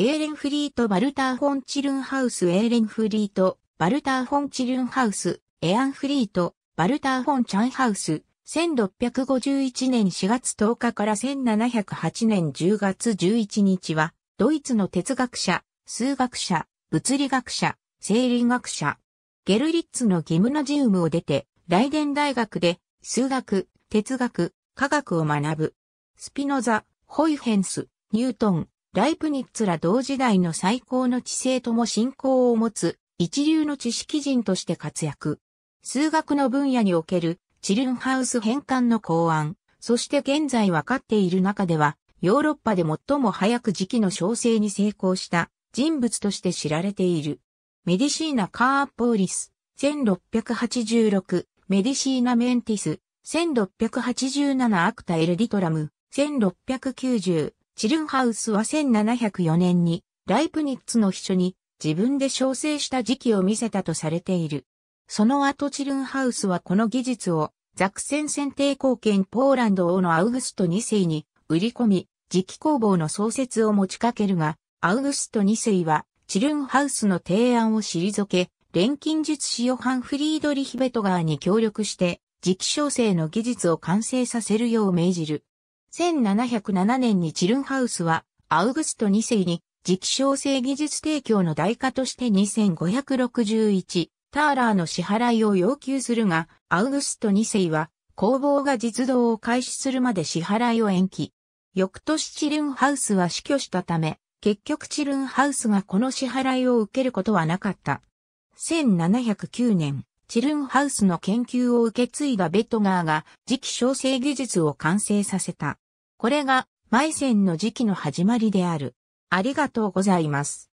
エーレンフリート・バルター・フォン・チルンハウス・エーレンフリート・バルター・フォン・チルンハウス、エアンフリート、バルター・フォン・チャンハウス、1651年4月10日から1708年10月11日は、ドイツの哲学者、数学者、物理学者、生理学者、ゲルリッツのギムナジウムを出て、ライデン大学で、数学、哲学、科学を学ぶ。スピノザ、ホイフェンス、ニュートン、ライプニッツら同時代の最高の知性とも信仰を持つ一流の知識人として活躍。数学の分野におけるチルンハウス変換の考案、そして現在分かっている中では、ヨーロッパで最も早く時期の小生に成功した人物として知られている。メディシーナ・カーポーリス、1686、メディシーナ・メンティス、1687アクタ・エルディトラム、1690、チルンハウスは1704年にライプニッツの秘書に自分で調整した時期を見せたとされている。その後チルンハウスはこの技術をザクセン選定貢献ポーランド王のアウグスト2世に売り込み、磁気工房の創設を持ちかけるが、アウグスト2世はチルンハウスの提案を退け、錬金術師ヨハン・フリードリヒ・ベトガーに協力して、磁気調整の技術を完成させるよう命じる。1707年にチルンハウスは、アウグスト2世に、磁気小生技術提供の代価として2561ターラーの支払いを要求するが、アウグスト2世は、工房が実動を開始するまで支払いを延期。翌年チルンハウスは死去したため、結局チルンハウスがこの支払いを受けることはなかった。1709年、チルンハウスの研究を受け継いだベトガーが磁気調整技術を完成させた。これがマイセンの磁気の始まりである。ありがとうございます。